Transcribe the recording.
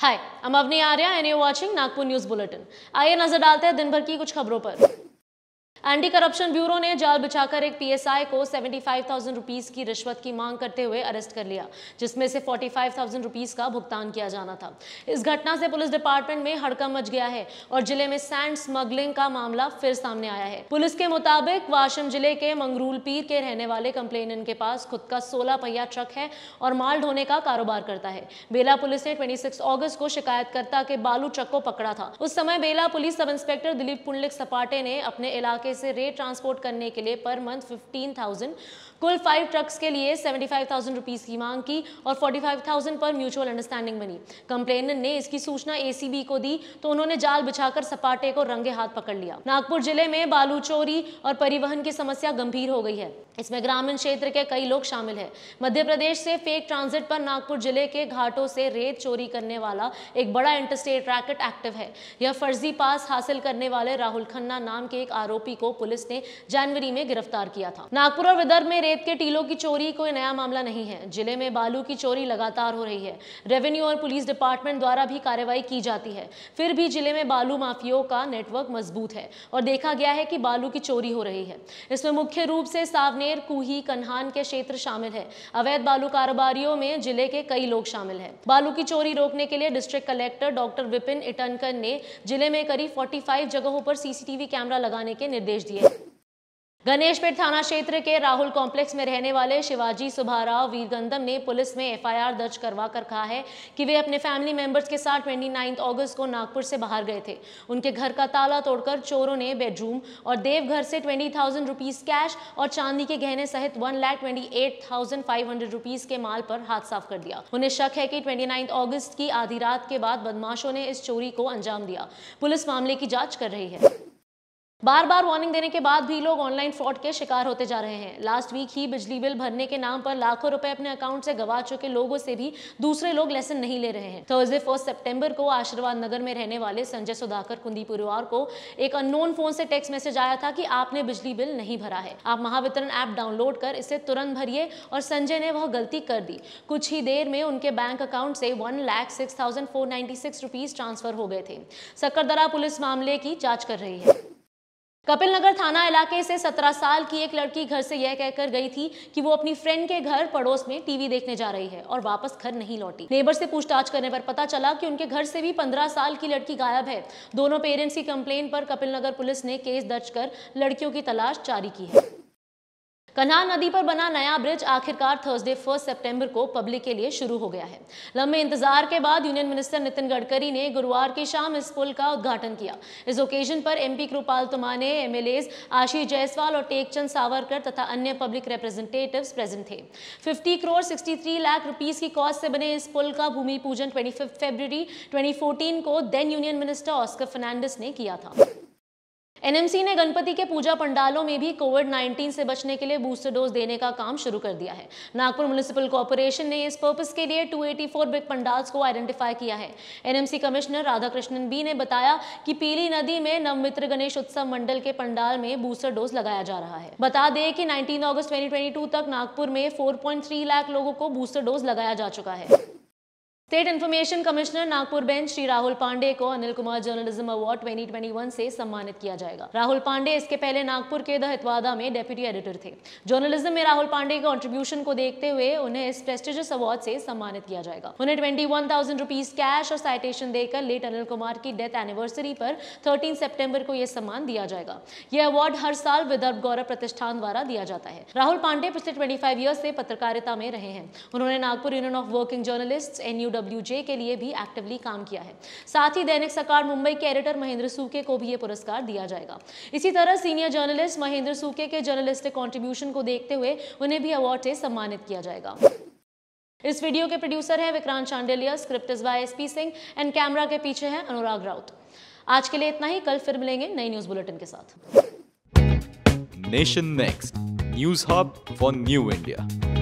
हाय हम Avni Arya and you watching Nagpur news bulletin आइए नजर डालते हैं दिन भर की कुछ खबरों पर एंटी करप्शन ब्यूरो ने जाल बिछाकर एक पीएसआई को 75,000 रुपीस की रिश्वत की मांग करते हुए अरेस्ट कर लिया जिसमें से 45,000 रुपीस का भुगतान किया जाना था इस घटना से पुलिस डिपार्टमेंट में हड़कम मच गया है और जिले में सैंड स्मगलिंग का मामला फिर सामने आया है पुलिस के मुताबिक वाशम जिले के मंगरूल पीर के रहने वाले कंप्लेन के पास खुद का सोलह पहिया ट्रक है और माल ढोने का कारोबार करता है बेला पुलिस ने ट्वेंटी सिक्स को शिकायतकर्ता के बालू ट्रक को पकड़ा था उस समय Bela police sub inspector Dilip Pundlik Sapate ने अपने इलाके के इसे रे ट्रांसपोर्ट करने के लिए पर मंथ फिफ्टीन थाउजेंड कुल फाइव ट्रक्स के लिए सेवेंटी फाइव थाउजेंड रुपीज़ की मांग की और फोर्टी फाइव थाउजेंड पर म्यूचुअल अंडरस्टैंडिंग बनी कंप्लेनेंट ने इसकी सूचना एसीबी को दी तो उन्होंने जाल बिछाकर सपाटे को रंगे हाथ पकड़ लिया नागपुर जिले में बालू चोरी और परिवहन की समस्या गंभीर हो गई है इसमें ग्रामीण क्षेत्र के कई लोग शामिल हैं मध्य प्रदेश से फेक ट्रांजिट पर नागपुर जिले के घाटों से रेत चोरी करने वाला एक बड़ा इंटरस्टेट रैकेट एक्टिव है यह फर्जी पास हासिल करने वाले राहुल खन्ना नाम के एक आरोपी को पुलिस ने जनवरी में गिरफ्तार किया था नागपुर और विदर्भ में रेत के टीलों की चोरी कोई नया मामला नहीं है जिले में बालू की चोरी लगातार हो रही है रेवेन्यू और पुलिस डिपार्टमेंट द्वारा भी कार्रवाई की जाती है फिर भी जिले में बालू माफियों का नेटवर्क मजबूत है और देखा गया है कि बालू की चोरी हो रही है इसमें मुख्य रूप से सावनेर कुही कन्हान के क्षेत्र शामिल है अवैध बालू कारोबारियों में जिले के कई लोग शामिल है बालू की चोरी रोकने के लिए district collector doctor Vipin Itankar ने जिले में करीब फोर्टी जगहों पर सीसीटीवी कैमरा लगाने के निर्देश दिए गणेशपेट थाना क्षेत्र के राहुल कॉम्प्लेक्स में रहने वाले शिवाजी सुभाराव वीरगंधम ने पुलिस में एफआईआर दर्ज करवा कर कहा है कि वे अपने फैमिली मेंबर्स के साथ 29 अगस्त को नागपुर से बाहर गए थे उनके घर का ताला तोड़कर चोरों ने बेडरूम और देवघर से ट्वेंटी थाउजेंड रुपीज़ कैश और चांदी के गहने सहित one lakh twenty eight thousand five hundred rupees के माल पर हाथ साफ कर दिया उन्हें शक है कि ट्वेंटी अगस्त की आधी रात के बाद बदमाशों ने इस चोरी को अंजाम दिया पुलिस मामले की जाँच कर रही है बार बार वार्निंग देने के बाद भी लोग ऑनलाइन फ्रॉड के शिकार होते जा रहे हैं लास्ट वीक ही बिजली बिल भरने के नाम पर लाखों रुपए अपने अकाउंट से गवा चुके लोगों से भी दूसरे लोग लेसन नहीं ले रहे हैं थर्सडे फर्स्ट सितंबर को आशीर्वाद नगर में रहने वाले संजय सुधाकर कुंदी परिवार को एक अननोन फोन से टेक्स्ट मैसेज आया था की आपने बिजली बिल नहीं भरा है आप महावितरण ऐप डाउनलोड कर इसे तुरंत भरिए और संजय ने वह गलती कर दी कुछ ही देर में उनके बैंक अकाउंट से one lakh six thousand four six rupees transfer हो गए थे सकरदरा पुलिस मामले की जाँच कर रही है कपिल नगर थाना इलाके से 17 साल की एक लड़की घर से यह कहकर गई थी कि वो अपनी फ्रेंड के घर पड़ोस में टीवी देखने जा रही है और वापस घर नहीं लौटी नेबर से पूछताछ करने पर पता चला कि उनके घर से भी 15 साल की लड़की गायब है दोनों पेरेंट्स की कंप्लेन पर कपिल नगर पुलिस ने केस दर्ज कर लड़कियों की तलाश जारी की है कन्हान नदी पर बना नया ब्रिज आखिरकार थर्सडे फर्स्ट सितंबर को पब्लिक के लिए शुरू हो गया है लंबे इंतजार के बाद यूनियन मिनिस्टर नितिन गडकरी ने गुरुवार की शाम इस पुल का उद्घाटन किया इस ओकेजन पर एमपी कृपाल तुमाने एमएलए आशीष जायसवाल और टेकचंद सावरकर तथा अन्य पब्लिक रिप्रेजेंटेटिव प्रेजेंट थे fifty crore sixty lakh rupees की कॉस्ट से बने इस पुल का भूमि पूजन ट्वेंटी फिफ्थ को then union minister Oscar Fernandes ने किया था एनएमसी ने गणपति के पूजा पंडालों में भी कोविड 19 से बचने के लिए बूस्टर डोज देने का काम शुरू कर दिया है नागपुर म्यूनिसिपल कॉरपोरेशन ने इस पर्पज के लिए 284 बिग पंडाल्स को आइडेंटिफाई किया है एनएमसी कमिश्नर राधाकृष्णन बी ने बताया कि पीली नदी में नवमित्र गणेश उत्सव मंडल के पंडाल में बूस्टर डोज लगाया जा रहा है बता दें कि नाइनटीन अगस्त ट्वेंटी तक नागपुर में फोर लाख लोगों को बूस्टर डोज लगाया जा चुका है state information commissioner Nagpur bench Shri Rahul Pande को अनिल कुमार जर्नलिज्म अवार्ड 2021 से सम्मानित किया जाएगा राहुल पांडे इसके पहले नागपुर के द में डेप्यूटी एडिटर थे जर्नलिज्म में राहुल पांडे के कॉन्ट्रीब्यूशन को देखते हुए उन्हें इस प्रेस्टिजियस अवार्ड से सम्मानित किया जाएगा उन्हें ट्वेंटी वन कैश और साइटेशन देकर लेट अनिल कुमार की डेथ एनिवर्सरी पर थर्टीन सेप्टेम्बर को यह सम्मान दिया जाएगा यह अवार्ड हर साल विदर्भ गौरव प्रतिष्ठान द्वारा दिया जाता है राहुल पांडे पिछले ट्वेंटी फाइव ईयर्स से पत्रकारिता में रहे हैं उन्होंने Nagpur union of working journalist N U W J के लिए भी एक्टिवली काम किया है साथ ही दैनिक सकार मुंबई के एडिटर महेंद्र सूके को भी ये पुरस्कार दिया जाएगा इसी तरह सीनियर जर्नलिस्ट महेंद्र सूके के जर्नलिस्टिक कॉन्ट्रीब्यूशन को देखते हुए उन्हें भी अवार्ड से सम्मानित किया जाएगा इस वीडियो के प्रोड्यूसर हैं Vikrant Chandelia script is by SP Singh and camera के पीछे हैं अनुराग राउत आज के लिए इतना ही कल फिर मिलेंगे नई न्यूज बुलेटिन के साथ nation next news hub for new India